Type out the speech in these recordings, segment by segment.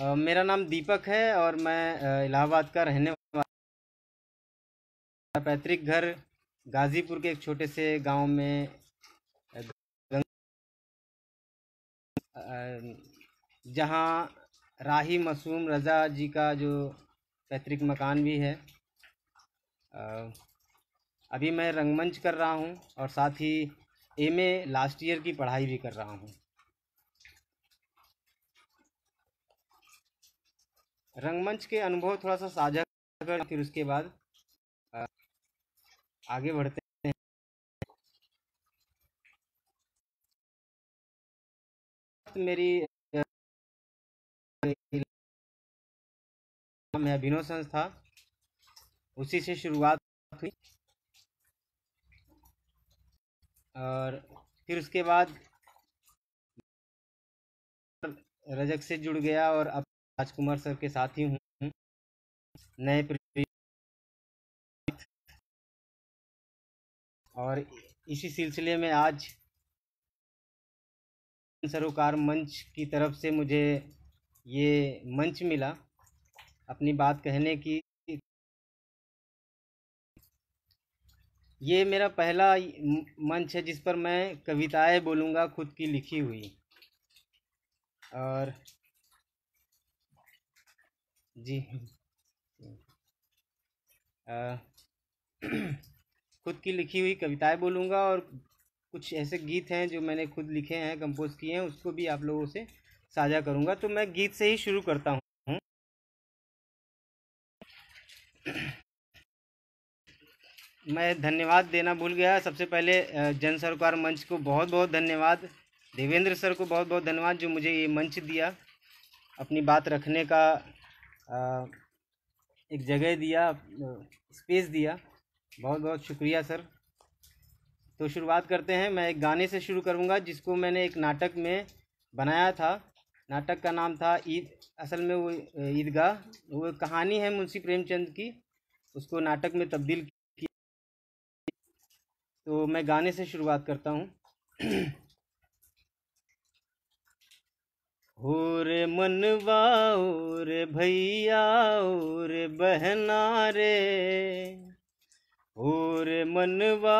मेरा नाम दीपक है और मैं इलाहाबाद का रहने वाला पैतृक घर गाजीपुर के एक छोटे से गांव में जहां राही मसूम रज़ा जी का जो पैतृक मकान भी है अभी मैं रंगमंच कर रहा हूं और साथ ही एम ए लास्ट ईयर की पढ़ाई भी कर रहा हूं रंगमंच के अनुभव थोड़ा सा साझा कर फिर उसके बाद आगे बढ़ते मेरी अभिनव संस्था उसी से शुरुआत हुई और फिर उसके बाद रजक से जुड़ गया और अब राजकुमार सर के साथी हूँ नए और इसी सिलसिले में आज सरोकार मंच की तरफ से मुझे ये मंच मिला अपनी बात कहने की ये मेरा पहला मंच है जिस पर मैं कविताएं बोलूँगा खुद की लिखी हुई और जी खुद की लिखी हुई कविताएं बोलूँगा और कुछ ऐसे गीत हैं जो मैंने खुद लिखे हैं कंपोज किए हैं उसको भी आप लोगों से साझा करूँगा तो मैं गीत से ही शुरू करता हूँ मैं धन्यवाद देना भूल गया सबसे पहले जन सरकार मंच को बहुत बहुत धन्यवाद देवेंद्र सर को बहुत बहुत धन्यवाद जो मुझे ये मंच दिया अपनी बात रखने का एक जगह दिया स्पेस दिया बहुत बहुत शुक्रिया सर तो शुरुआत करते हैं मैं एक गाने से शुरू करूँगा जिसको मैंने एक नाटक में बनाया था नाटक का नाम था ईद असल में वो ईदगाह वो कहानी है मुंशी प्रेमचंद की उसको नाटक में तब्दील किया तो मैं गाने से शुरुआत करता हूँ हो रे मनवा रे भैया रे बहना रे हो रे मनवा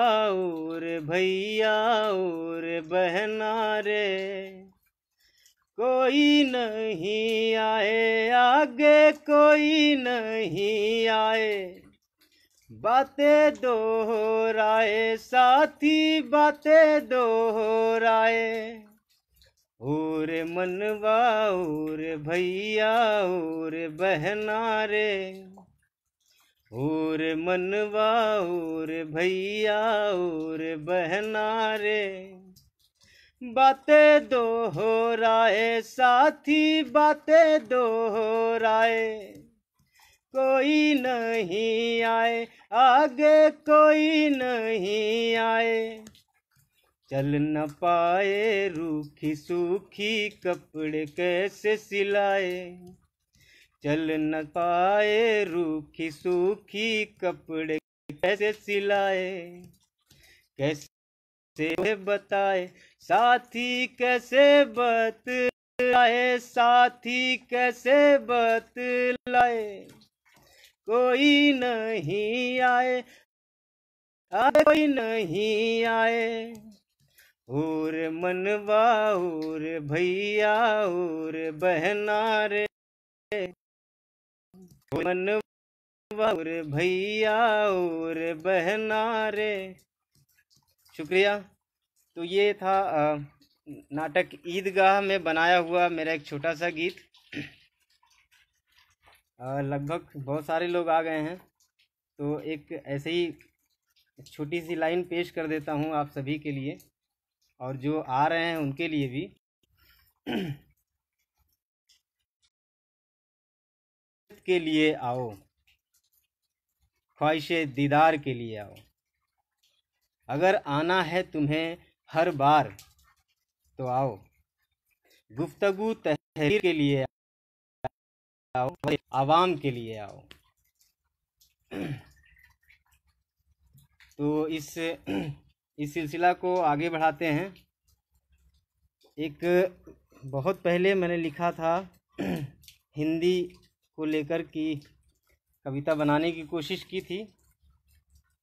रे भैया रे बहना रे कोई नहीं आए आगे कोई नहीं आए बातें दोहराए साथी बातें दोहराए और मनवा और भैया और बहना रे और मनवा और भैया और बहना रे बातें दो हो राय साथी बातें दो हो राय कोई नहीं आए आगे कोई नहीं आए चल न पाए रूखी सूखी कपड़े कैसे सिलाए चल न पाए रूखी सूखी कपड़े कैसे सिलाए कैसे बताए साथी कैसे बतलाए साथी कैसे बतलाए कोई नहीं आए कोई नहीं आए और मनवा और भैया और बहना रे मनवा और भैया और बहना रे शुक्रिया तो ये था नाटक ईदगाह में बनाया हुआ मेरा एक छोटा सा गीत लगभग बहुत सारे लोग आ गए हैं तो एक ऐसे ही छोटी सी लाइन पेश कर देता हूँ आप सभी के लिए और जो आ रहे हैं उनके लिए भी के लिए आओ ख्वाहिश दीदार के लिए आओ अगर आना है तुम्हें हर बार तो आओ गुफ्तगु तहरीर के लिए आओ आवाम के लिए आओ तो इस इस सिलसिला को आगे बढ़ाते हैं एक बहुत पहले मैंने लिखा था हिंदी को लेकर की कविता बनाने की कोशिश की थी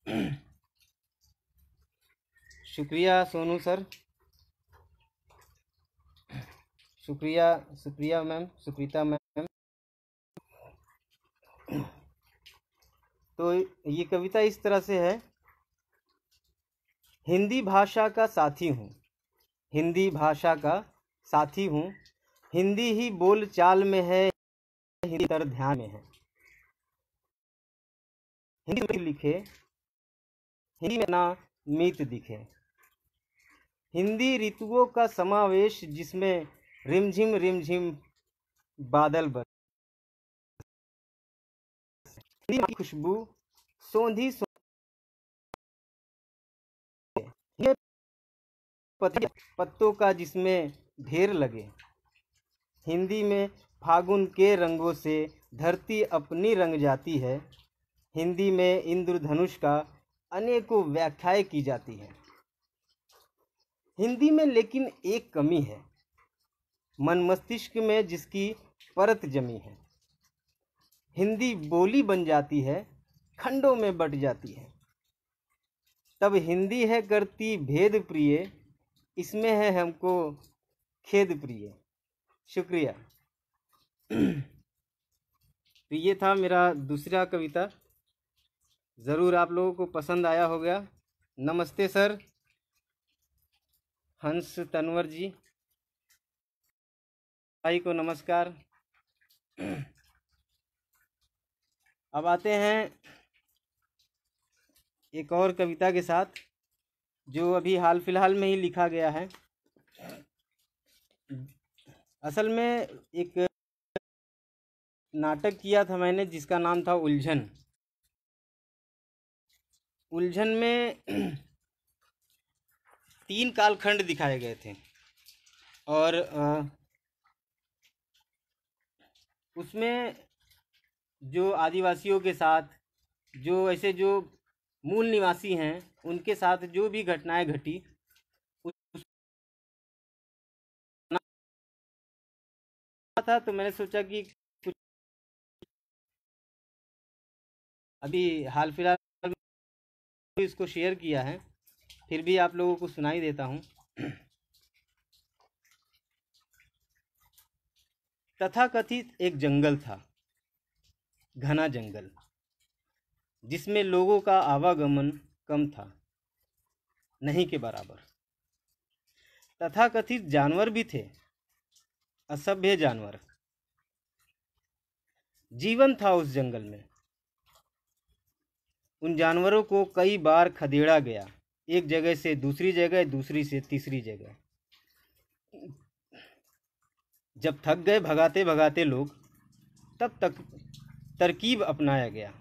शुक्रिया सोनू सर शुक्रिया शुक्रिया मैम सुप्रीता मैम तो ये कविता इस तरह से है हिंदी भाषा का साथी हूँ हिंदी भाषा का साथी हूँ हिंदी ही बोल चाल में है हिंदी तर ध्यान में है हिंदी में लिखे हिंदी में ना मीत दिखे हिंदी ऋतुओं का समावेश जिसमें रिमझिम रिमझिम बादल बरस खुशबू सोंधी पत्तों का जिसमें ढेर लगे हिंदी में फागुन के रंगों से धरती अपनी रंग जाती है हिंदी में इंद्रधनुष का अनेकों व्याख्याएं की जाती है हिंदी में लेकिन एक कमी है मन मस्तिष्क में जिसकी परत जमी है हिंदी बोली बन जाती है खंडों में बट जाती है तब हिंदी है करती भेद प्रिय इसमें है हमको खेद प्रिय शुक्रिया तो ये था मेरा दूसरा कविता ज़रूर आप लोगों को पसंद आया होगा नमस्ते सर हंस तनवर जी भाई को नमस्कार अब आते हैं एक और कविता के साथ जो अभी हाल फिलहाल में ही लिखा गया है असल में एक नाटक किया था मैंने जिसका नाम था उलझन उलझन में तीन कालखंड दिखाए गए थे और उसमें जो आदिवासियों के साथ जो ऐसे जो मूल निवासी हैं उनके साथ जो भी घटनाएं घटी था तो मैंने सोचा कि कुछ अभी हाल फिलहाल इसको शेयर किया है फिर भी आप लोगों को सुनाई देता हूँ तथाकथित एक जंगल था घना जंगल जिसमें लोगों का आवागमन कम था नहीं के बराबर तथाकथित जानवर भी थे असभ्य जानवर जीवन था उस जंगल में उन जानवरों को कई बार खदेड़ा गया एक जगह से दूसरी जगह दूसरी से तीसरी जगह जब थक गए भगाते भगाते लोग तब तक तरकीब अपनाया गया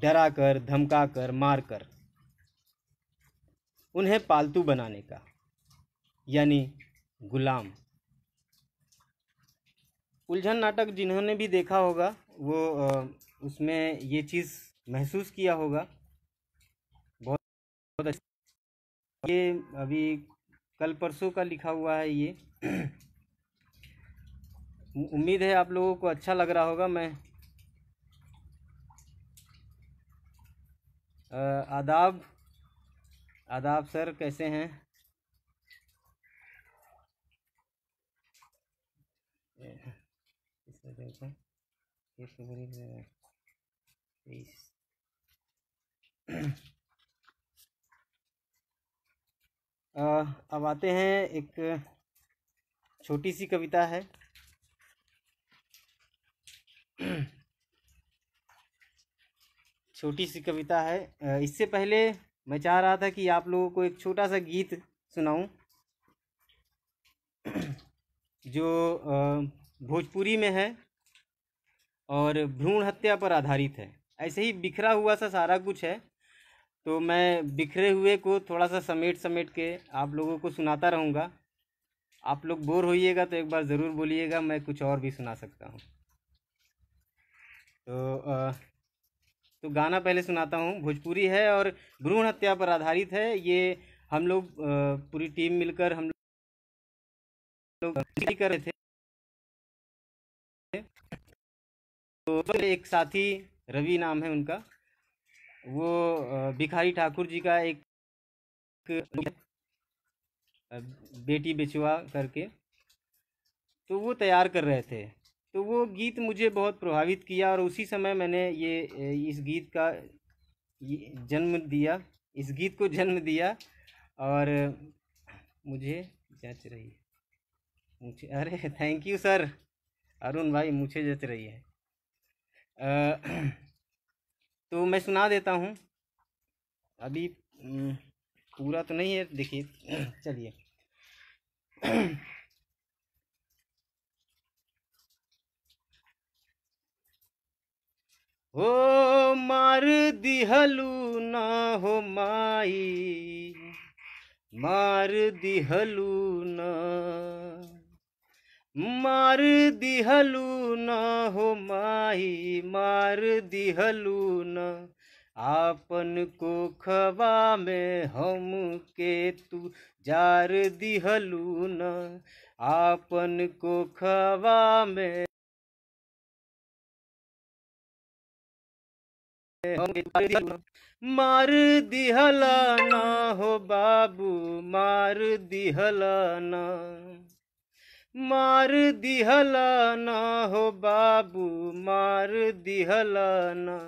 डरा कर धमका कर मार कर उन्हें पालतू बनाने का यानी गुलाम उलझन नाटक जिन्होंने भी देखा होगा वो उसमें ये चीज़ महसूस किया होगा बहुत बहुत अच्छा ये अभी कल परसों का लिखा हुआ है ये उम्मीद है आप लोगों को अच्छा लग रहा होगा मैं आदाब आदाब सर कैसे हैं अब आते हैं एक छोटी सी कविता है छोटी सी कविता है इससे पहले मैं चाह रहा था कि आप लोगों को एक छोटा सा गीत सुनाऊं जो भोजपुरी में है और भ्रूण हत्या पर आधारित है ऐसे ही बिखरा हुआ सा सारा कुछ है तो मैं बिखरे हुए को थोड़ा सा समेट समेट के आप लोगों को सुनाता रहूँगा आप लोग बोर होइएगा तो एक बार ज़रूर बोलिएगा मैं कुछ और भी सुना सकता हूँ तो आ, तो गाना पहले सुनाता हूँ भोजपुरी है और भ्रूण हत्या पर आधारित है ये हम लोग पूरी टीम मिलकर हम लोग कर रहे थे तो एक साथी रवि नाम है उनका वो भिखारी ठाकुर जी का एक बेटी बेचुआ करके तो वो तैयार कर रहे थे तो वो गीत मुझे बहुत प्रभावित किया और उसी समय मैंने ये इस गीत का जन्म दिया इस गीत को जन्म दिया और मुझे जच रही है मुझे अरे थैंक यू सर अरुण भाई मुझे जच रही है आ, तो मैं सुना देता हूँ अभी पूरा तो नहीं है देखिए चलिए हो मार दिहलू ना हो माई मार दिहलू ना मार दिहलू ना हो माई मार दिहलू ना आपन को खबा में हम के तू जार दिहलू ना आपन को खबा में मार दिहला ना हो बाबू मार दिहला ना मार दिहला ना हो बाबू मार दिहला ना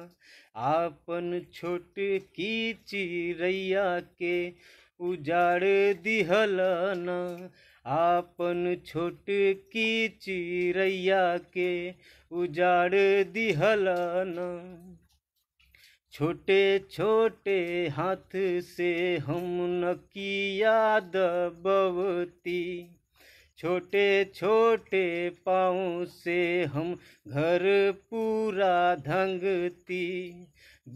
आपन छोट की चिड़ैया के उजाड़ दिहला ना आपन छोट की चिड़ैया के उजाड़ दिहला ना छोटे छोटे हाथ से हम न किया दबती छोटे छोटे पाँव से हम घर पूरा धंगती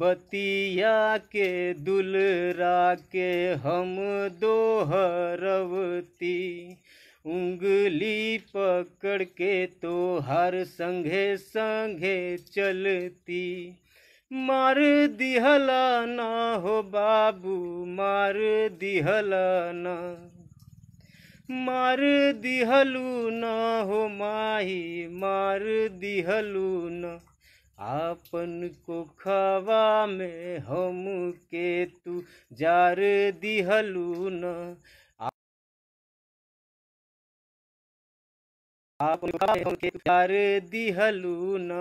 बतिया के दुलरा के हम दोहरवती उंगली पकड़ के तो हर संघे संघे चलती मार दिहला ना हो बाबू मार दिहला ना मार दिहलू ना हो माही मार दिहलू ना आपन को खवा में हम के तू जार दिहलू ना आप को जार दिहलू ना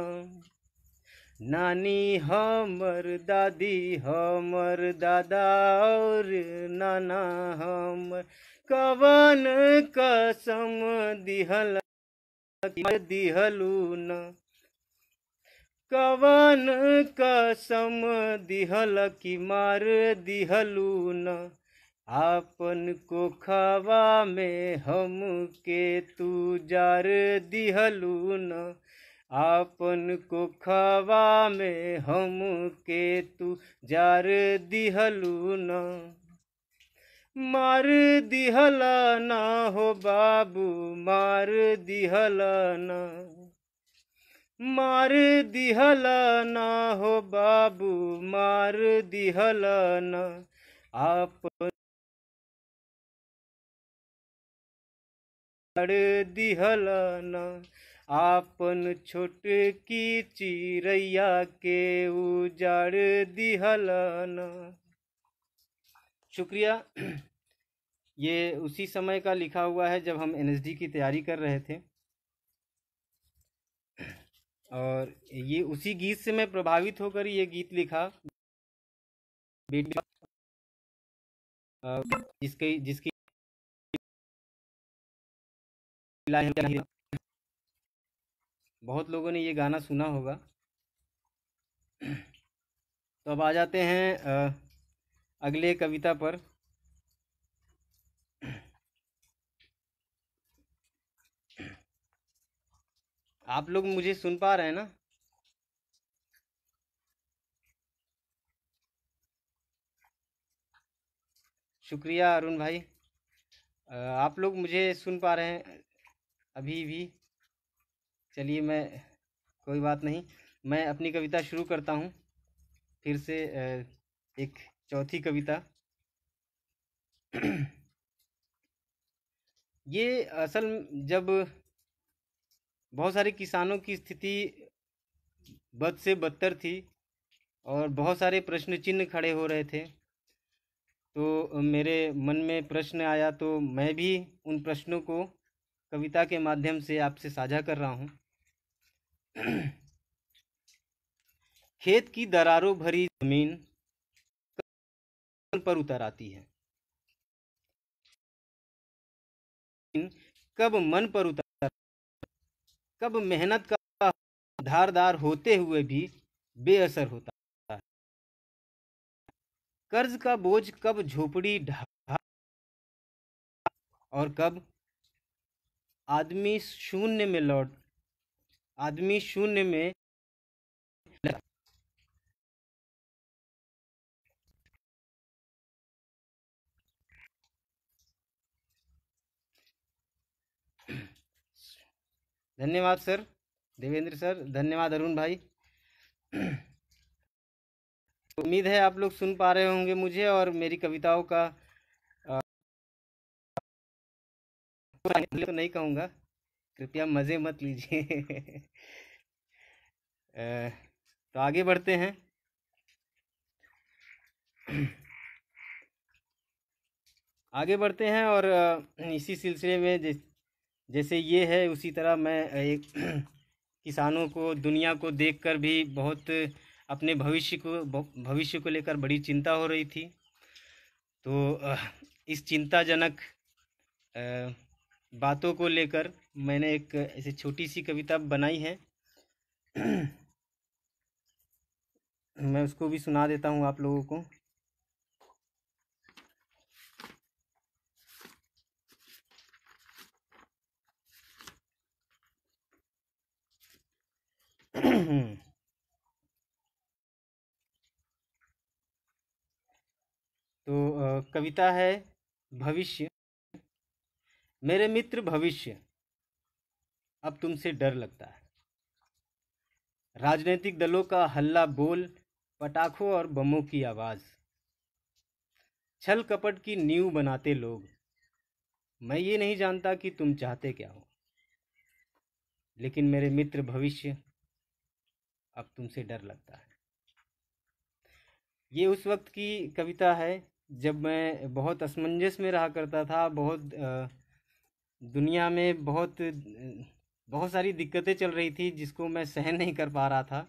नानी हमर दादी हमर दादा और नाना हमर कवन कसम दिहल दिहलू न कवन कसम दिहल कि मार दिहलू न आपन को खवा में हम के तू जार दिहलू न आपन को खवा में हम के तू जार दिहलू न मार दिहल न हो बाबू मार दिहल न मार दिहल न हो बाबू मार दिहल न आप दिहल न आपन की चिड़ैया के उजाड़ दिहलन शुक्रिया ये उसी समय का लिखा हुआ है जब हम एनएसडी की तैयारी कर रहे थे और ये उसी गीत से मैं प्रभावित होकर ये गीत लिखा जिसके जिसकी बहुत लोगों ने ये गाना सुना होगा तो अब आ जाते हैं अगले कविता पर आप लोग मुझे सुन पा रहे हैं ना शुक्रिया अरुण भाई आप लोग मुझे सुन पा रहे हैं अभी भी चलिए मैं कोई बात नहीं मैं अपनी कविता शुरू करता हूँ फिर से एक चौथी कविता ये असल जब बहुत सारे किसानों की स्थिति बद से बदतर थी और बहुत सारे प्रश्न चिन्ह खड़े हो रहे थे तो मेरे मन में प्रश्न आया तो मैं भी उन प्रश्नों को कविता के माध्यम से आपसे साझा कर रहा हूँ खेत की दरारों भरी जमीन पर उतर आती है कब मन पर उतर कब मेहनत का धारदार होते हुए भी बेअसर होता है कर्ज का बोझ कब झोपड़ी ढा और कब आदमी शून्य में लौट आदमी शून्य में धन्यवाद सर देवेंद्र सर धन्यवाद अरुण भाई उम्मीद है आप लोग सुन पा रहे होंगे मुझे और मेरी कविताओं का तो नहीं कहूँगा कृपया मज़े मत लीजिए तो आगे बढ़ते हैं आगे बढ़ते हैं और इसी सिलसिले में जैसे ये है उसी तरह मैं एक किसानों को दुनिया को देखकर भी बहुत अपने भविष्य को भविष्य को लेकर बड़ी चिंता हो रही थी तो इस चिंताजनक बातों को लेकर मैंने एक ऐसी छोटी सी कविता बनाई है मैं उसको भी सुना देता हूँ आप लोगों को तो कविता है भविष्य मेरे मित्र भविष्य अब तुमसे डर लगता है राजनीतिक दलों का हल्ला बोल पटाखों और बमों की आवाज़ छल कपट की नींव बनाते लोग मैं ये नहीं जानता कि तुम चाहते क्या हो लेकिन मेरे मित्र भविष्य अब तुमसे डर लगता है ये उस वक्त की कविता है जब मैं बहुत असमंजस में रहा करता था बहुत दुनिया में बहुत बहुत सारी दिक्कतें चल रही थी जिसको मैं सहन नहीं कर पा रहा था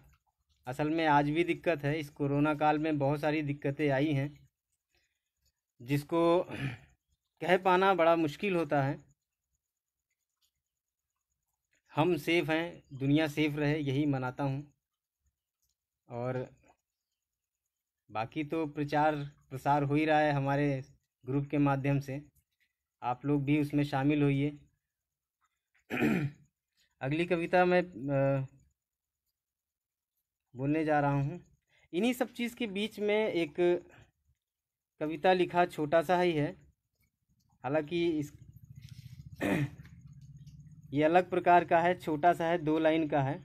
असल में आज भी दिक्कत है इस कोरोना काल में बहुत सारी दिक्कतें आई हैं जिसको कह पाना बड़ा मुश्किल होता है हम सेफ़ हैं दुनिया सेफ़ रहे यही मनाता हूँ और बाकी तो प्रचार प्रसार हो ही रहा है हमारे ग्रुप के माध्यम से आप लोग भी उसमें शामिल होइए अगली कविता मैं बोलने जा रहा हूँ इन्हीं सब चीज़ के बीच में एक कविता लिखा छोटा सा ही है हालांकि इस ये अलग प्रकार का है छोटा सा है दो लाइन का है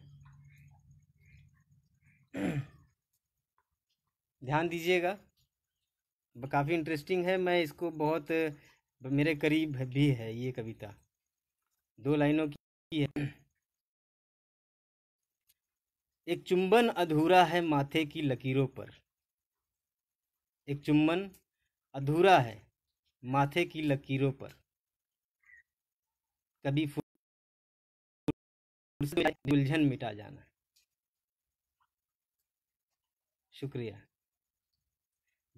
ध्यान दीजिएगा काफ़ी इंटरेस्टिंग है मैं इसको बहुत मेरे करीब भी है ये कविता दो लाइनों की है एक चुंबन अधूरा है माथे की लकीरों पर एक चुंबन अधूरा है माथे की लकीरों पर कभी उलझन मिटा जाना शुक्रिया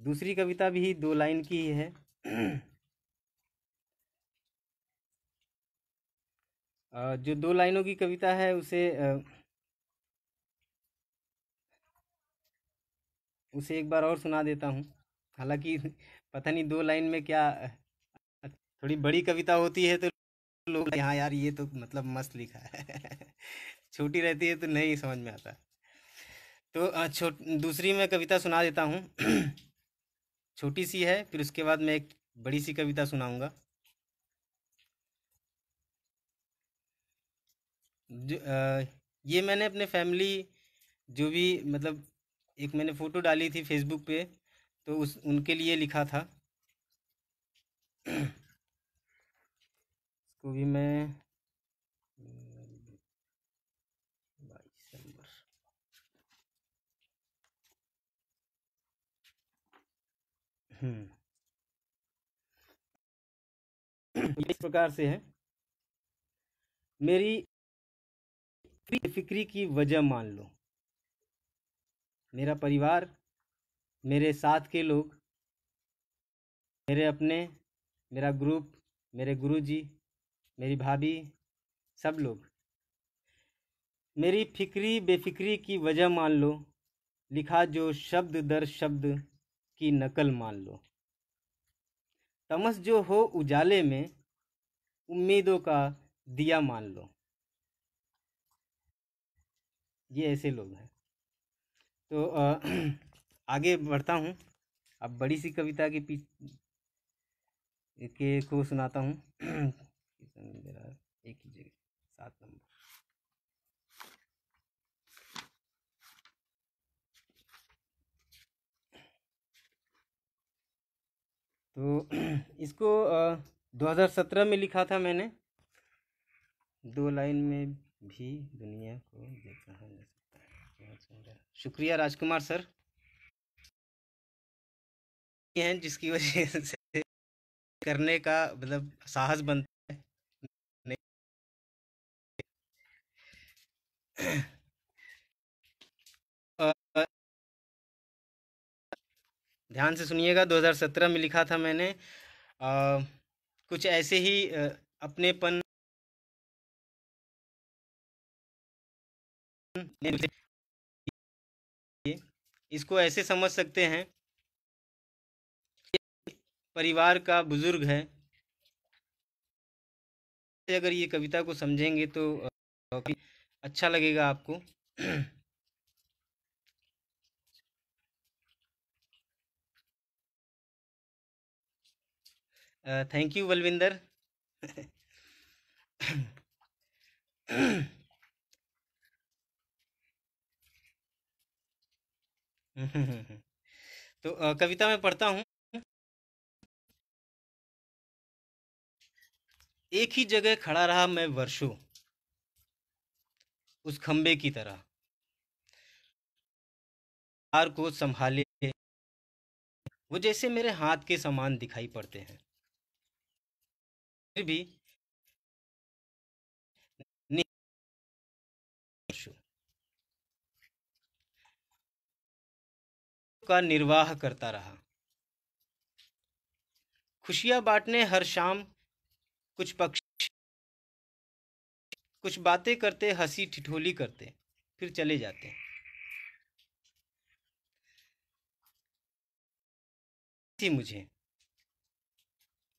दूसरी कविता भी दो लाइन की ही है जो दो लाइनों की कविता है उसे उसे एक बार और सुना देता हूँ हालांकि पता नहीं दो लाइन में क्या थोड़ी बड़ी कविता होती है तो लोग हाँ यार ये तो मतलब मस्त लिखा है छोटी रहती है तो नहीं समझ में आता तो छोट दूसरी मैं कविता सुना देता हूँ छोटी सी है फिर उसके बाद मैं एक बड़ी सी कविता सुनाऊंगा जो आ, ये मैंने अपने फैमिली जो भी मतलब एक मैंने फ़ोटो डाली थी फेसबुक पे तो उस उनके लिए लिखा था इसको भी मैं हम्म। इस प्रकार से है मेरी फिक्री की वजह मान लो मेरा परिवार मेरे साथ के लोग मेरे अपने मेरा ग्रुप मेरे गुरुजी मेरी भाभी सब लोग मेरी फिक्री बेफिक्री की वजह मान लो लिखा जो शब्द दर शब्द की नकल मान लो तमस जो हो उजाले में उम्मीदों का दिया मान लो ये ऐसे लोग हैं तो आगे बढ़ता हूँ अब बड़ी सी कविता के पीछ के को सुनाता हूँ एक ही जगह सात नंबर तो इसको हजार 2017 में लिखा था मैंने दो लाइन में भी दुनिया को देखा है शुक्रिया राजकुमार सर हैं जिसकी वजह से करने का मतलब साहस बनता है ध्यान से सुनिएगा 2017 में लिखा था मैंने आ, कुछ ऐसे ही अपनेपन इसको ऐसे समझ सकते हैं परिवार का बुजुर्ग है अगर ये कविता को समझेंगे तो अच्छा लगेगा आपको थैंक यू बलविंदर तो कविता में पढ़ता हूँ एक ही जगह खड़ा रहा मैं वर्षों उस खंबे की तरह हार को संभाले वो जैसे मेरे हाथ के समान दिखाई पड़ते हैं फिर भी का निर्वाह करता रहा खुशियां बांटने हर शाम कुछ पक्षी कुछ बातें करते हंसी ठिठोली करते फिर चले जाते थी मुझे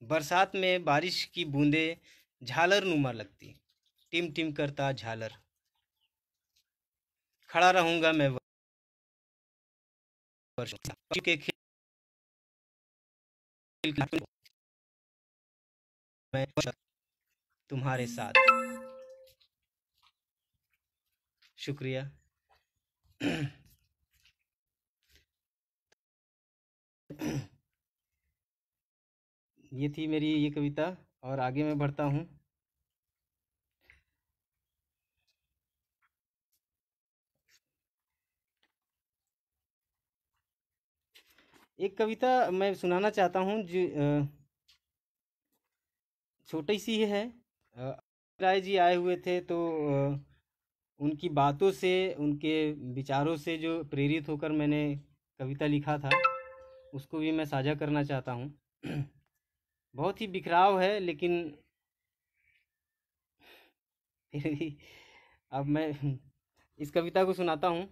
बरसात में बारिश की बूंदे झालर नुमा लगती टिम टिम करता झालर खड़ा रहूंगा मैं मैं तुम्हारे साथ शुक्रिया ये थी मेरी ये कविता और आगे मैं बढ़ता हूँ एक कविता मैं सुनाना चाहता हूँ जो छोटी सी है राय जी आए हुए थे तो उनकी बातों से उनके विचारों से जो प्रेरित होकर मैंने कविता लिखा था उसको भी मैं साझा करना चाहता हूँ बहुत ही बिखराव है लेकिन फिर भी अब मैं इस कविता को सुनाता हूँ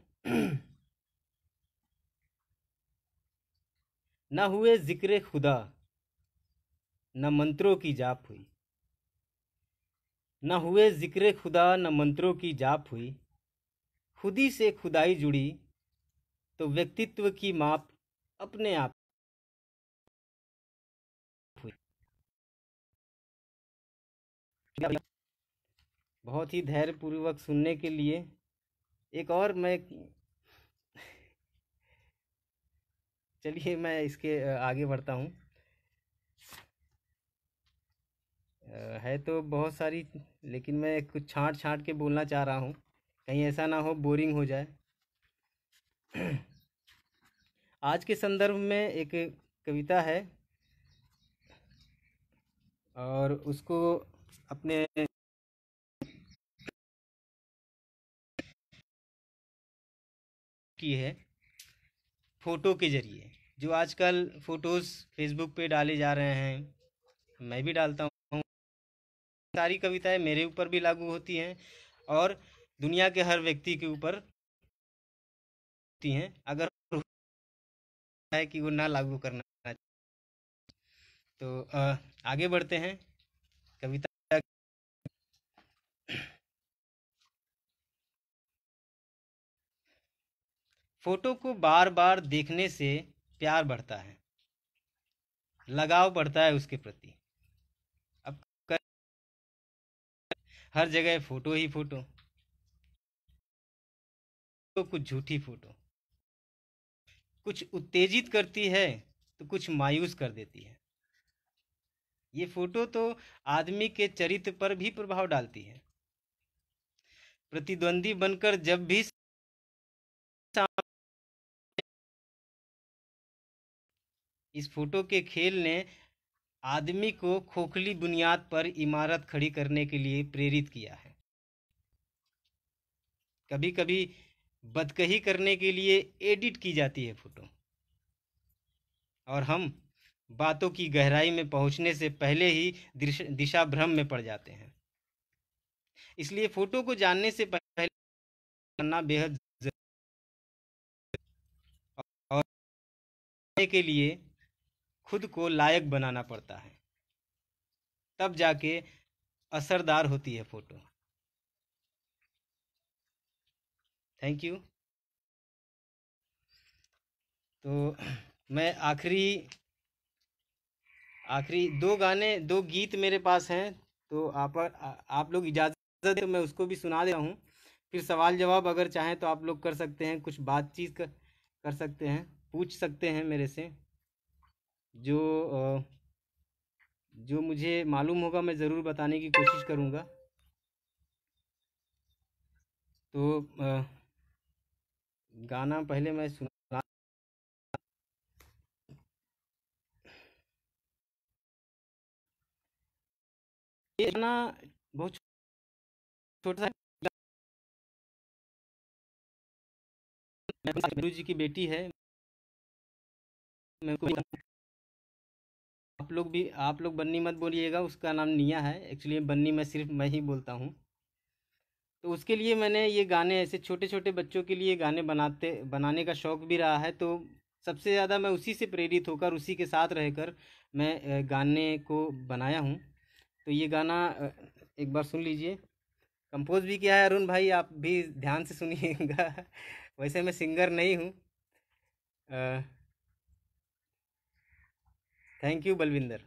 न हुए ज़िक्र खुदा न मंत्रों की जाप हुई न हुए ज़िक्र खुदा न मंत्रों की जाप हुई खुदी से खुदाई जुड़ी तो व्यक्तित्व की माप अपने आप हुई बहुत ही धैर्यपूर्वक सुनने के लिए एक और मैं चलिए मैं इसके आगे बढ़ता हूँ है तो बहुत सारी लेकिन मैं कुछ छाँट छाँट के बोलना चाह रहा हूँ कहीं ऐसा ना हो बोरिंग हो जाए आज के संदर्भ में एक कविता है और उसको अपने की है फोटो के जरिए जो आजकल फ़ोटोज़ फेसबुक पे डाले जा रहे हैं मैं भी डालता हूँ सारी कविताएं मेरे ऊपर भी लागू होती हैं और दुनिया के हर व्यक्ति के ऊपर होती हैं अगर है कि वो ना लागू करना तो आगे बढ़ते हैं कविता फोटो को बार बार देखने से प्यार बढ़ता है लगाव बढ़ता है उसके प्रति अब कर हर जगह फोटो ही फोटो तो कुछ झूठी फोटो कुछ उत्तेजित करती है तो कुछ मायूस कर देती है ये फोटो तो आदमी के चरित्र पर भी प्रभाव डालती है प्रतिद्वंदी बनकर जब भी इस फोटो के खेल ने आदमी को खोखली बुनियाद पर इमारत खड़ी करने के लिए प्रेरित किया है कभी कभी बदकही करने के लिए एडिट की जाती है फोटो और हम बातों की गहराई में पहुंचने से पहले ही दिशा भ्रम में पड़ जाते हैं इसलिए फोटो को जानने से पहले करना बेहद और के लिए खुद को लायक बनाना पड़ता है तब जाके असरदार होती है फोटो थैंक यू तो मैं आखिरी आखिरी दो गाने दो गीत मेरे पास हैं तो आप आप लोग इजाज़त तो मैं उसको भी सुना दे रहा हूँ फिर सवाल जवाब अगर चाहें तो आप लोग कर सकते हैं कुछ बातचीत कर, कर सकते हैं पूछ सकते हैं मेरे से जो जो मुझे मालूम होगा मैं ज़रूर बताने की कोशिश करूँगा तो गाना पहले मैं सुन ये गाना बहुत छोटा सा जी की बेटी है मैं आप लोग भी आप लोग बन्नी मत बोलिएगा उसका नाम निया है एक्चुअली बन्नी मैं सिर्फ मैं ही बोलता हूँ तो उसके लिए मैंने ये गाने ऐसे छोटे छोटे बच्चों के लिए गाने बनाते बनाने का शौक़ भी रहा है तो सबसे ज़्यादा मैं उसी से प्रेरित होकर उसी के साथ रहकर मैं गाने को बनाया हूँ तो ये गाना एक बार सुन लीजिए कंपोज भी किया है अरुण भाई आप भी ध्यान से सुनिएगा वैसे मैं सिंगर नहीं हूँ थैंक यू बलविंदर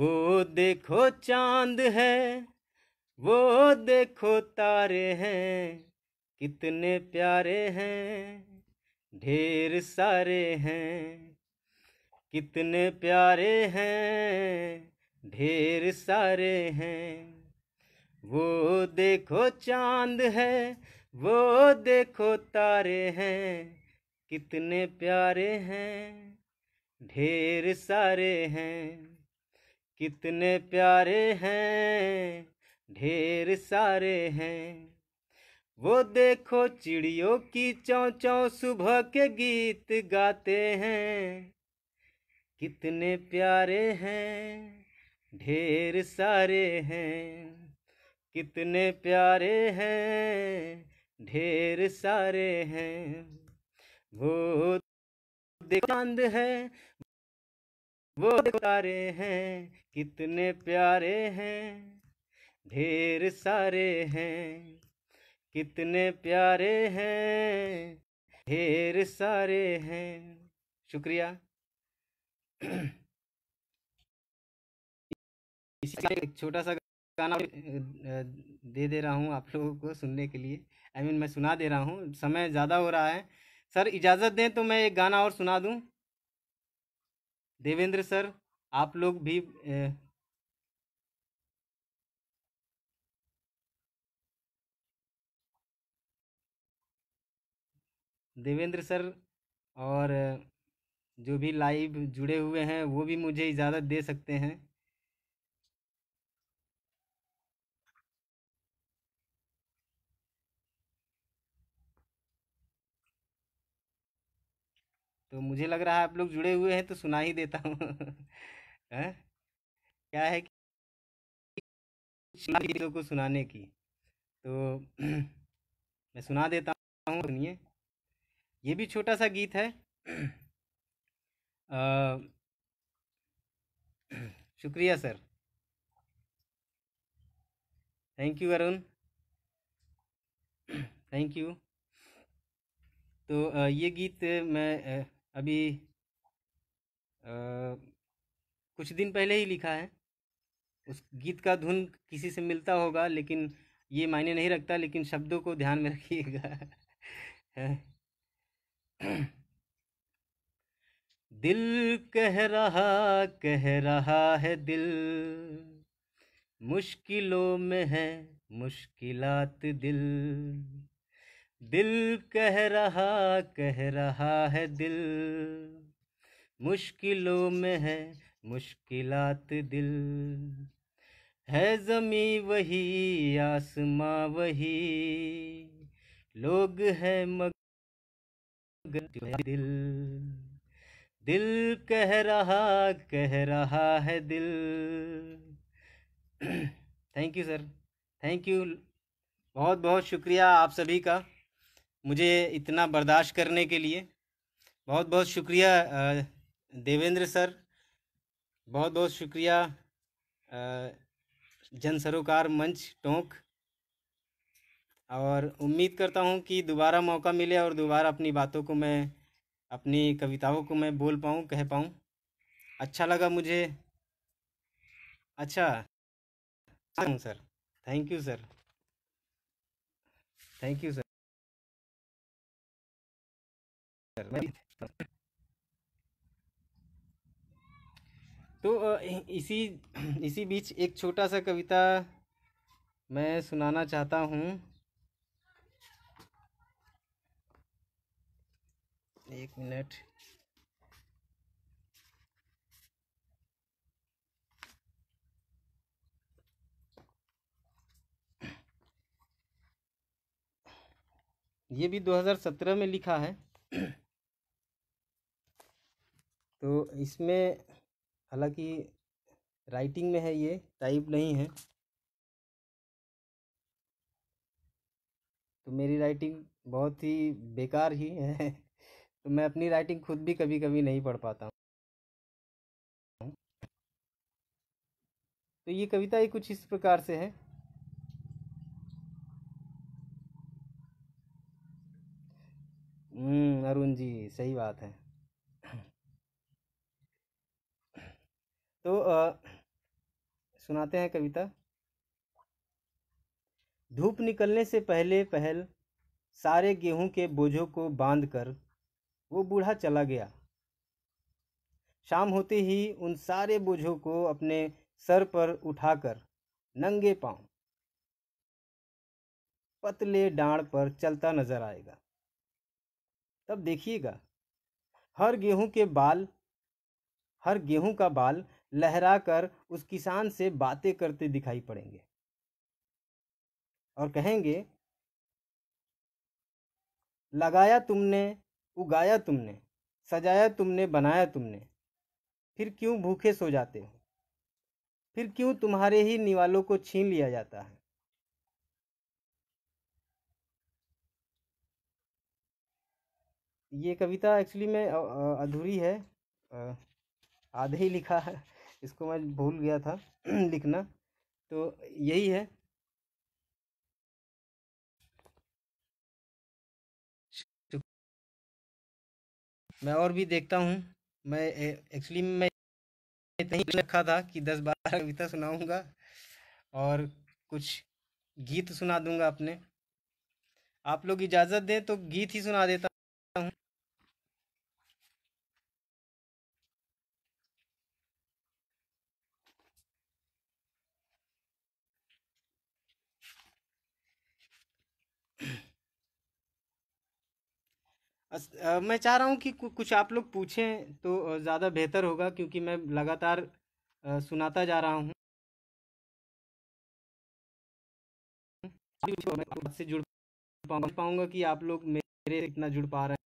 वो देखो चांद है वो देखो तारे हैं कितने प्यारे हैं ढेर सारे हैं कितने प्यारे हैं ढेर सारे हैं वो देखो चांद है वो देखो तारे हैं कितने प्यारे हैं ढेर सारे हैं कितने प्यारे हैं ढेर सारे हैं वो देखो चिड़ियों की चौं चौं सुबह के गीत गाते हैं कितने प्यारे हैं ढेर सारे हैं कितने प्यारे हैं ढेर सारे हैं वो देखो चांद है वो देखो तारे हैं कितने प्यारे हैं ढेर सारे हैं कितने प्यारे हैं ढेर सारे हैं शुक्रिया एक छोटा सा गाना दे दे रहा हूँ आप लोगों को सुनने के लिए आई I मीन mean, मैं सुना दे रहा हूँ समय ज़्यादा हो रहा है सर इजाज़त दें तो मैं एक गाना और सुना दूं देवेंद्र सर आप लोग भी ए, देवेंद्र सर और जो भी लाइव जुड़े हुए हैं वो भी मुझे इजाज़त दे सकते हैं तो मुझे लग रहा है आप लोग जुड़े हुए हैं तो सुना ही देता हूँ क्या है कि चीज़ों को सुनाने की तो मैं सुना देता हूँ सुनिए ये भी छोटा सा गीत है आ, शुक्रिया sir thank you Arun thank you तो ये गीत मैं अभी आ, कुछ दिन पहले ही लिखा है उस गीत का धुन किसी से मिलता होगा लेकिन ये मायने नहीं रखता लेकिन शब्दों को ध्यान में रखिएगा दिल कह रहा कह रहा है दिल मुश्किलों में है मुश्किलात दिल दिल कह रहा कह रहा है दिल मुश्किलों में है मुश्किलात दिल है ज़मी वही आसमां वही लोग है मगर दिल दिल कह रहा कह रहा है दिल thank you sir thank you बहुत बहुत शुक्रिया आप सभी का मुझे इतना बर्दाश्त करने के लिए बहुत बहुत शुक्रिया देवेंद्र सर बहुत बहुत शुक्रिया जन सरोकार मंच टोंक और उम्मीद करता हूँ कि दोबारा मौका मिले और दोबारा अपनी बातों को मैं अपनी कविताओं को मैं बोल पाऊँ कह पाऊँ अच्छा लगा मुझे अच्छा sir thank you sir thank you sir कर तो इसी इसी बीच एक छोटा सा कविता मैं सुनाना चाहता हूँ एक मिनट ये भी 2017 में लिखा है इसमें हालांकि राइटिंग में है ये टाइप नहीं है तो मेरी राइटिंग बहुत ही बेकार ही है तो मैं अपनी राइटिंग खुद भी कभी कभी नहीं पढ़ पाता हूँ तो ये कविता ही कुछ इस प्रकार से है हम्म, अरुण जी सही बात है तो आ, सुनाते हैं कविता धूप निकलने से पहले पहल सारे गेहूं के बोझों को बांध कर वो बूढ़ा चला गया शाम होते ही उन सारे बोझों को अपने सर पर उठाकर नंगे पांव पतले डांड पर चलता नजर आएगा तब देखिएगा हर गेहूं के बाल हर गेहूं का बाल लहरा कर उस किसान से बातें करते दिखाई पड़ेंगे और कहेंगे लगाया तुमने उगाया तुमने सजाया तुमने बनाया तुमने फिर क्यों भूखे सो जाते हो फिर क्यों तुम्हारे ही निवालों को छीन लिया जाता है ये कविता एक्चुअली में अधूरी है आधे ही लिखा है इसको मैं भूल गया था लिखना तो यही है मैं और भी देखता हूँ मैं एक्चुअली मैं नहीं रखा था कि दस बारह कविता सुनाऊंगा और कुछ गीत सुना दूंगा अपने आप लोग इजाज़त दें तो गीत ही सुना देता हूँ मैं चाह रहा हूँ कि कुछ आप लोग पूछें तो ज़्यादा बेहतर होगा क्योंकि मैं लगातार सुनाता जा रहा हूँ से जुड़ पाऊंगा कि आप लोग मेरे इतना जुड़ पा रहे हैं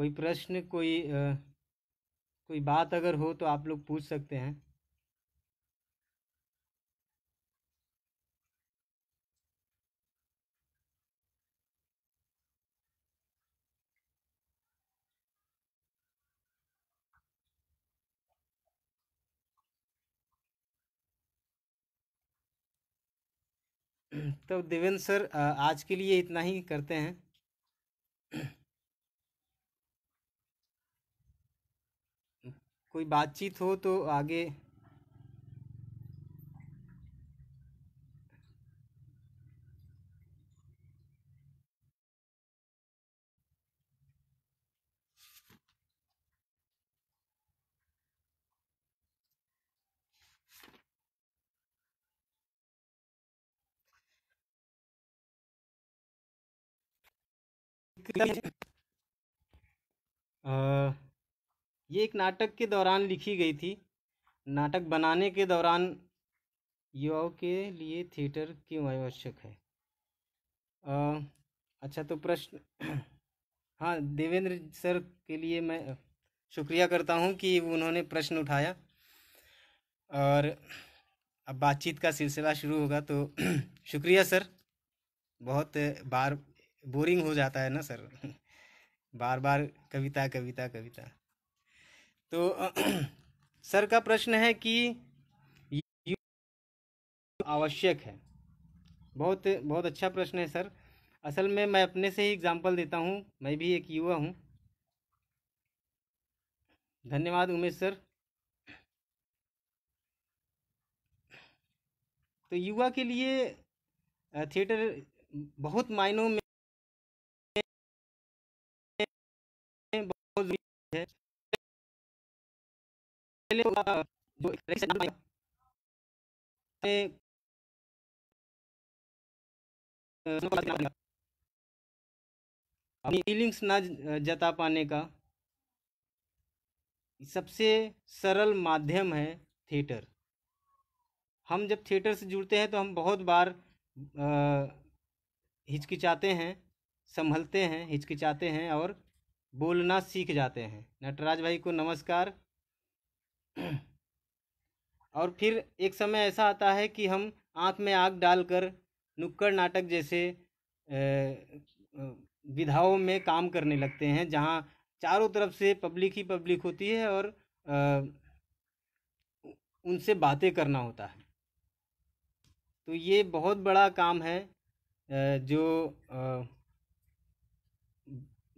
कोई प्रश्न कोई आ, कोई बात अगर हो तो आप लोग पूछ सकते हैं तो देवेंद्र सर आज के लिए इतना ही करते हैं कोई बातचीत हो तो आगे uh ये एक नाटक के दौरान लिखी गई थी नाटक बनाने के दौरान युवाओं के लिए थिएटर क्यों आवश्यक है आ, अच्छा तो प्रश्न हाँ देवेंद्र सर के लिए मैं शुक्रिया करता हूँ कि उन्होंने प्रश्न उठाया और अब बातचीत का सिलसिला शुरू होगा तो शुक्रिया सर बहुत बार बोरिंग हो जाता है ना सर बार बार कविता कविता कविता तो सर का प्रश्न है कि आवश्यक है बहुत बहुत अच्छा प्रश्न है सर असल में मैं अपने से ही एग्जाम्पल देता हूँ मैं भी एक युवा हूँ धन्यवाद उमेश सर तो युवा के लिए थिएटर बहुत मायनों में पहले जो अपनी फीलिंग्स ना जता पाने का सबसे सरल माध्यम है थिएटर हम जब थिएटर से जुड़ते हैं तो हम बहुत बार हिचकिचाते हैं संभलते हैं हिचकिचाते हैं और बोलना सीख जाते हैं नटराज भाई को नमस्कार और फिर एक समय ऐसा आता है कि हम आँख में आग डालकर नुक्कड़ नाटक जैसे विधाओं में काम करने लगते हैं जहाँ चारों तरफ से पब्लिक ही पब्लिक होती है और उनसे बातें करना होता है तो ये बहुत बड़ा काम है जो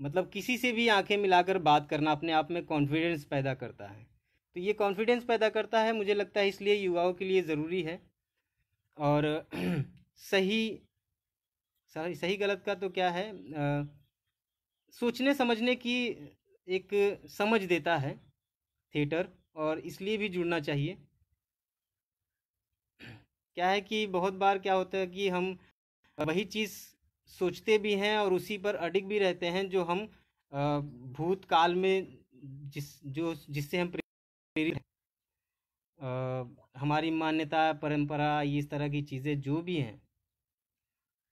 मतलब किसी से भी आंखें मिलाकर बात करना अपने आप में कॉन्फिडेंस पैदा करता है तो ये कॉन्फिडेंस पैदा करता है मुझे लगता है इसलिए युवाओं के लिए ज़रूरी है और सही सही गलत का तो क्या है आ, सोचने समझने की एक समझ देता है थिएटर और इसलिए भी जुड़ना चाहिए क्या है कि बहुत बार क्या होता है कि हम वही चीज़ सोचते भी हैं और उसी पर अडिग भी रहते हैं जो हम भूतकाल में जिस जो जिससे हम मेरी आ, हमारी मान्यता परंपरा ये इस तरह की चीज़ें जो भी हैं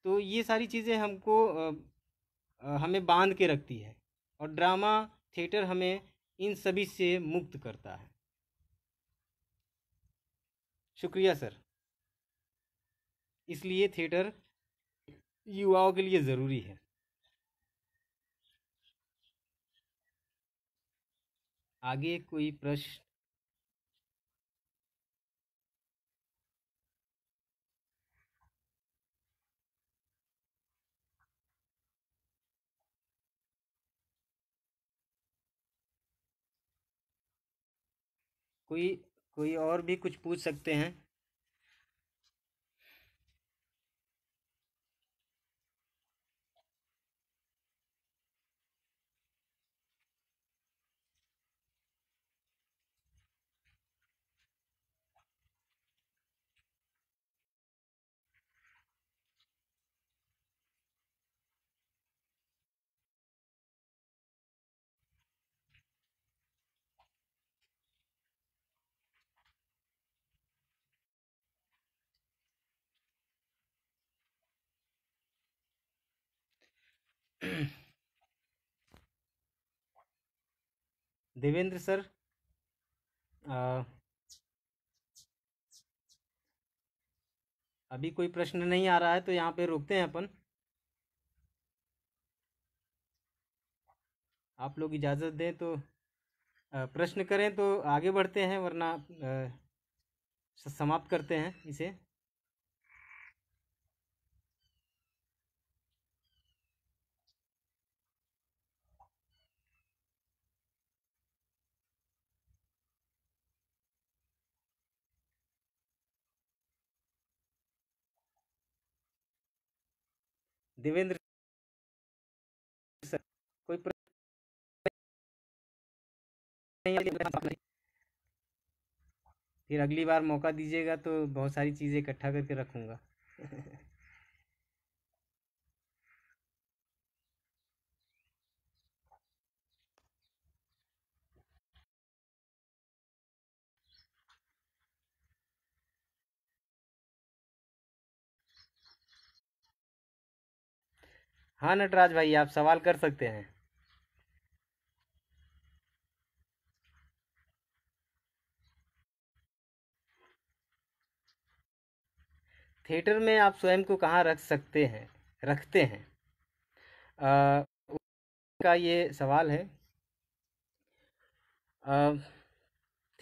तो ये सारी चीज़ें हमको आ, हमें बांध के रखती है और ड्रामा थिएटर हमें इन सभी से मुक्त करता है शुक्रिया सर इसलिए थिएटर युवाओं के लिए ज़रूरी है आगे कोई प्रश्न कोई कोई और भी कुछ पूछ सकते हैं देवेंद्र सर आ, अभी कोई प्रश्न नहीं आ रहा है तो यहाँ पे रुकते हैं अपन आप लोग इजाज़त दें तो प्रश्न करें तो आगे बढ़ते हैं वरना समाप्त करते हैं इसे देवेंद्र सर कोई फिर अगली बार मौका दीजिएगा तो बहुत सारी चीज़ें इकट्ठा करके रखूँगा हाँ नटराज भाई आप सवाल कर सकते हैं थिएटर में आप स्वयं को कहाँ रख सकते हैं रखते हैं आ, का ये सवाल है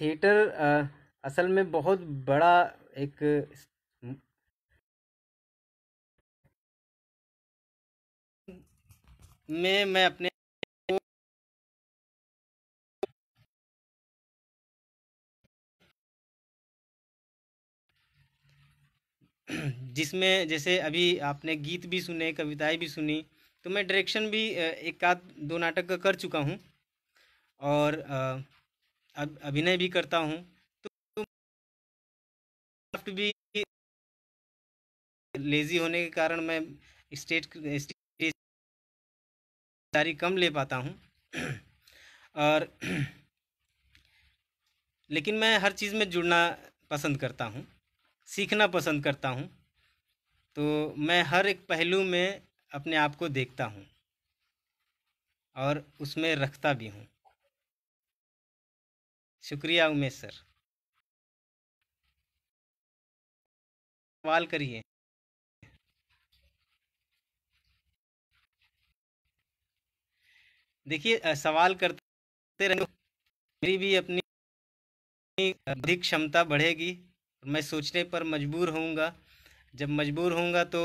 थिएटर असल में बहुत बड़ा एक में मैं अपने जिसमें जैसे अभी आपने गीत भी सुने कविताएं भी सुनी तो मैं डायरेक्शन भी एक आध दो नाटक का कर चुका हूँ और अभिनय भी करता हूँ तो भी लेज़ी होने के कारण मैं स्टेट जानकारी कम ले पाता हूँ और लेकिन मैं हर चीज़ में जुड़ना पसंद करता हूँ सीखना पसंद करता हूँ तो मैं हर एक पहलू में अपने आप को देखता हूँ और उसमें रखता भी हूँ शुक्रिया उमेश सर सवाल करिए देखिए सवाल करते रहेंगे मेरी भी अपनी अधिक क्षमता बढ़ेगी मैं सोचने पर मजबूर होऊंगा जब मजबूर होऊंगा तो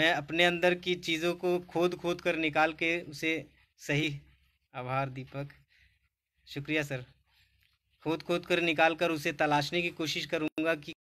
मैं अपने अंदर की चीज़ों को खोद खोद कर निकाल के उसे सही आभार दीपक शुक्रिया सर खोद खोद कर निकाल कर उसे तलाशने की कोशिश करूँगा कि